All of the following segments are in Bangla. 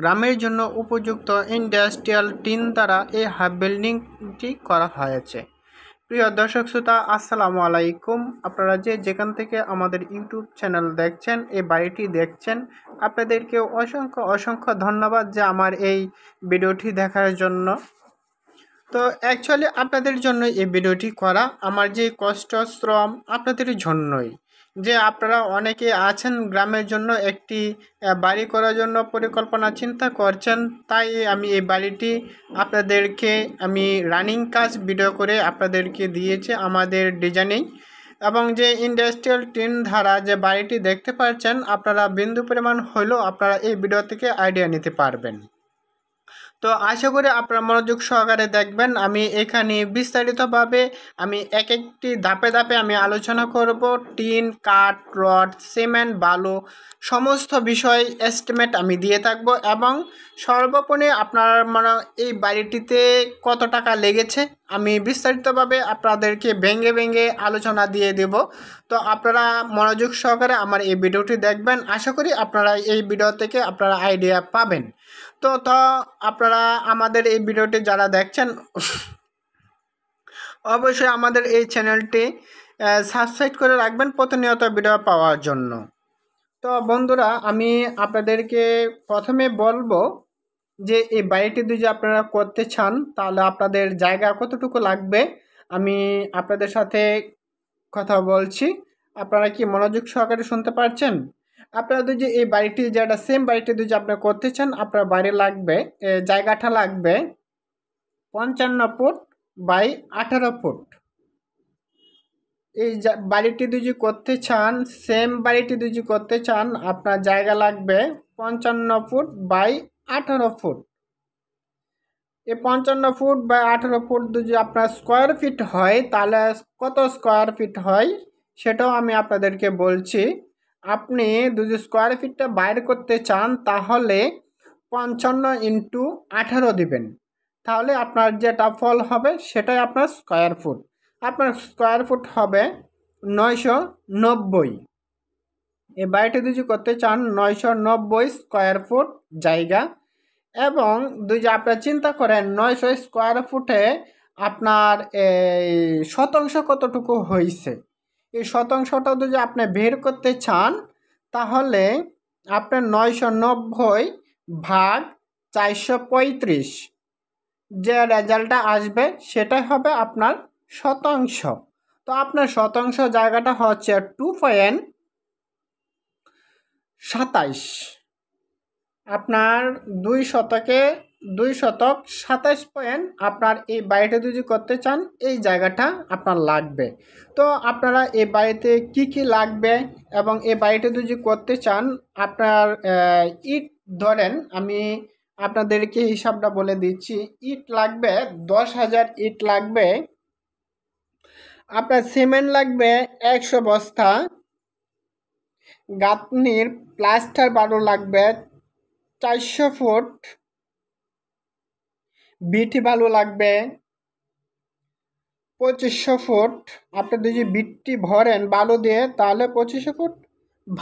গ্রামের জন্য উপযুক্ত ইন্ডাস্ট্রিয়াল টিন দ্বারা এই হাফ বিল্ডিংটি করা হয়েছে প্রিয় দর্শক শ্রোতা আসসালামু আলাইকুম আপনারা যে যেখান থেকে আমাদের ইউটিউব চ্যানেল দেখছেন এই বাড়িটি দেখছেন আপনাদেরকে অসংখ্য অসংখ্য ধন্যবাদ যে আমার এই ভিডিওটি দেখার জন্য তো অ্যাকচুয়ালি আপনাদের জন্য এই ভিডিওটি করা আমার যে কষ্ট শ্রম আপনাদের জন্যই যে আপনারা অনেকে আছেন গ্রামের জন্য একটি বাড়ি করার জন্য পরিকল্পনা চিন্তা করছেন তাই আমি এই বাড়িটি আপনাদেরকে আমি রানিং কাজ ভিডিও করে আপনাদেরকে দিয়েছি আমাদের ডিজাইনেই এবং যে ইন্ডাস্ট্রিয়াল টিন ধারা যে বাড়িটি দেখতে পাচ্ছেন আপনারা বিন্দু পরিমাণ হলেও আপনারা এই ভিডিও থেকে আইডিয়া নিতে পারবেন তো আশা করি আপনারা মনোযোগ সহকারে দেখবেন আমি এখানে বিস্তারিতভাবে আমি এক একটি ধাপে ধাপে আমি আলোচনা করব টিন কাঠ রড সিমেন্ট বালু সমস্ত বিষয় এস্টিমেট আমি দিয়ে থাকব এবং সর্বোপরি আপনার মানে এই বাড়িটিতে কত টাকা লেগেছে আমি বিস্তারিতভাবে আপনাদেরকে ভেঙে ভেঙে আলোচনা দিয়ে দেব তো আপনারা মনোযোগ সহকারে আমার এই ভিডিওটি দেখবেন আশা করি আপনারা এই ভিডিও থেকে আপনারা আইডিয়া পাবেন তো তো আপনারা আমাদের এই ভিডিওটি যারা দেখছেন অবশ্যই আমাদের এই চ্যানেলটি সাবস্ক্রাইব করে রাখবেন প্রতিনিয়ত ভিডিও পাওয়ার জন্য তো বন্ধুরা আমি আপনাদেরকে প্রথমে বলবো যে এই বাড়িটি যদি আপনারা করতে চান তাহলে আপনাদের জায়গা কতটুকু লাগবে আমি আপনাদের সাথে কথা বলছি আপনারা কি মনোযোগ সহকারে শুনতে পারছেন আপনারা যদি এই বাড়িটি যেটা সেম বাড়িটি যদি আপনারা করতে চান আপনার বাড়ি লাগবে জায়গাটা লাগবে পঞ্চান্ন ফুট বাই আঠারো ফুট এই বাড়িটি যদি করতে চান সেম বাড়িটি যদি করতে চান আপনার জায়গা লাগবে পঞ্চান্ন ফুট বাই আঠারো ফুট এই পঞ্চান্ন ফুট বা আঠেরো ফুট যদি আপনার স্কোয়ার ফিট হয় তাহলে কত স্কোয়ার ফিট হয় সেটাও আমি আপনাদেরকে বলছি আপনি দুশো স্কোয়ার ফিটটা বাইর করতে চান তাহলে পঞ্চান্ন ইন্টু আঠারো দিবেন তাহলে আপনার যেটা ফল হবে সেটাই আপনার স্কোয়ার ফুট আপনার স্কোয়ার ফুট হবে নয়শো নব্বই এ বাড়িটি দুজি করতে চান নয়শো নব্বই স্কোয়ার ফুট জায়গা এবং দুজি আপনার চিন্তা করেন নয়শো স্কোয়ার ফুটে আপনার শতাংশ কতটুকু হয়েছে এই শতাংশটা যদি আপনি বের করতে চান তাহলে আপনার নয়শো নব্বই ভাগ চারশো পঁয়ত্রিশ যে রেজাল্টটা আসবে সেটাই হবে আপনার শতাংশ তো আপনার শতাংশ জায়গাটা হচ্ছে টু পয়েন্ট সাতাইশ আপনার দুই শতকে দুই শতক সাতাশ পয়েন্ট আপনার এই বাড়িটা যদি করতে চান এই জায়গাটা আপনার লাগবে তো আপনারা এই বাড়িতে কি কি লাগবে এবং এই বাড়িটা যদি করতে চান আপনার ইট ধরেন আমি আপনাদেরকে হিসাবটা বলে দিচ্ছি ইট লাগবে দশ হাজার ইট লাগবে আপনার সিমেন্ট লাগবে একশো বস্তা গাঁথনির প্লাস্টার বারো লাগবে চারশো ফুট বিটি বালু লাগবে পঁচিশশো ফুট আপনি যদি বিটটি ভরেন বালু দিয়ে তাহলে পঁচিশশো ফুট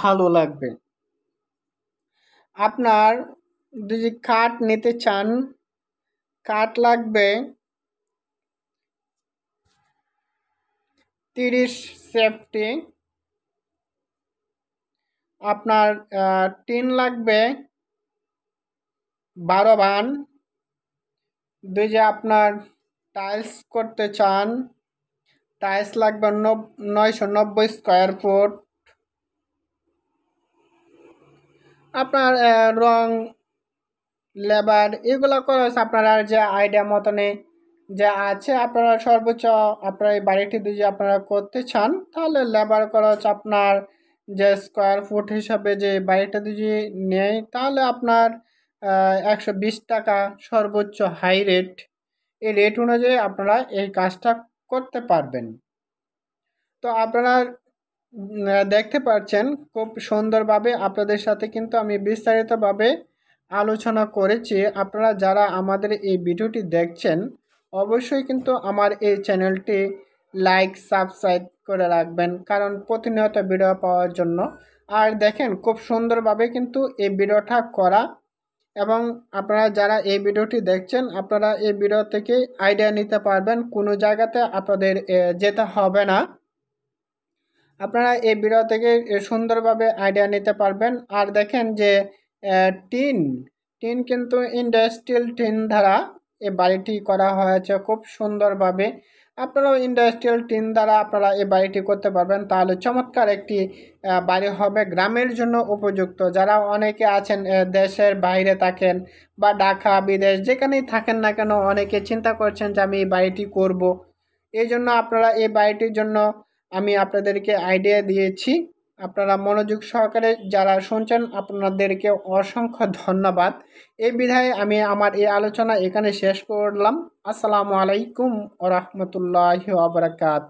ভালো লাগবে আপনার যদি কাঠ নিতে চান কাঠ লাগবে তিরিশ সেফটি আপনার টিন লাগবে বারো ভান দুই যে আপনার টাইলস করতে চান টাইলস লাগবে নয়শো নব্বই স্কোয়ার ফুট আপনার রং লেবার এগুলো করা হয়েছে আপনার আর যে আইডিয়া মতনে যা আছে আপনারা সর্বোচ্চ আপনার এই বাড়িটি দিয়ে আপনারা করতে চান তাহলে লেবার খরচ আপনার যে স্কোয়ার ফুট হিসাবে যে বাড়িটা যদি নেয় তাহলে আপনার একশো বিশ টাকা সর্বোচ্চ হাই রেট এই রেট অনুযায়ী আপনারা এই কাজটা করতে পারবেন তো আপনারা দেখতে পাচ্ছেন খুব সুন্দরভাবে আপনাদের সাথে কিন্তু আমি বিস্তারিতভাবে আলোচনা করেছি আপনারা যারা আমাদের এই ভিডিওটি দেখছেন অবশ্যই কিন্তু আমার এই চ্যানেলটি লাইক সাবস্ক্রাইব করে রাখবেন কারণ প্রতিনিয়ত ভিডিও পাওয়ার জন্য আর দেখেন খুব সুন্দরভাবে কিন্তু এই ভিডিওটা করা এবং আপনারা যারা এই ভিডিওটি দেখছেন আপনারা এই ভিডিও থেকে আইডিয়া নিতে পারবেন কোনো জায়গাতে আপনাদের যেতে হবে না আপনারা এই ভিডিও থেকে সুন্দরভাবে আইডিয়া নিতে পারবেন আর দেখেন যে টিন টিন কিন্তু ইন্ডাস্ট্রিয়াল টিন দ্বারা এই বাড়িটি করা হয়েছে খুব সুন্দরভাবে আপনারাও ইন্ডাস্ট্রিয়াল টিন দ্বারা আপনারা এই বাড়িটি করতে পারবেন তাহলে চমৎকার একটি বাড়ি হবে গ্রামের জন্য উপযুক্ত যারা অনেকে আছেন দেশের বাইরে থাকেন বা ঢাকা বিদেশ যেখানেই থাকেন না কেন অনেকে চিন্তা করছেন যে আমি এই বাড়িটি করব। এই জন্য আপনারা এই বাড়িটির জন্য আমি আপনাদেরকে আইডিয়া দিয়েছি আপনারা মনোযোগ সহকারে যারা শুনছেন আপনাদেরকে অসংখ্য ধন্যবাদ এই বিধায় আমি আমার এই আলোচনা এখানে শেষ করলাম আসসালামু আলাইকুম ওরহমতুল্লাহ আবরাকাত